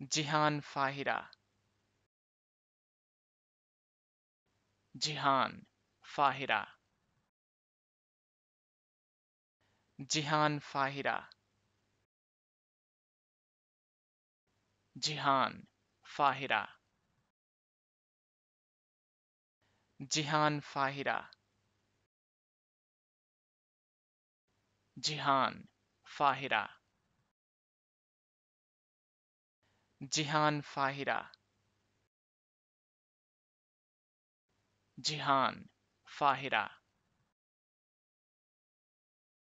Jihan Fahira Jihan Fahira Jihan Fahira Jihan Fahira Jihan Fahira Jihan Fahira जिहान फाहिरा जिहान फाहिरा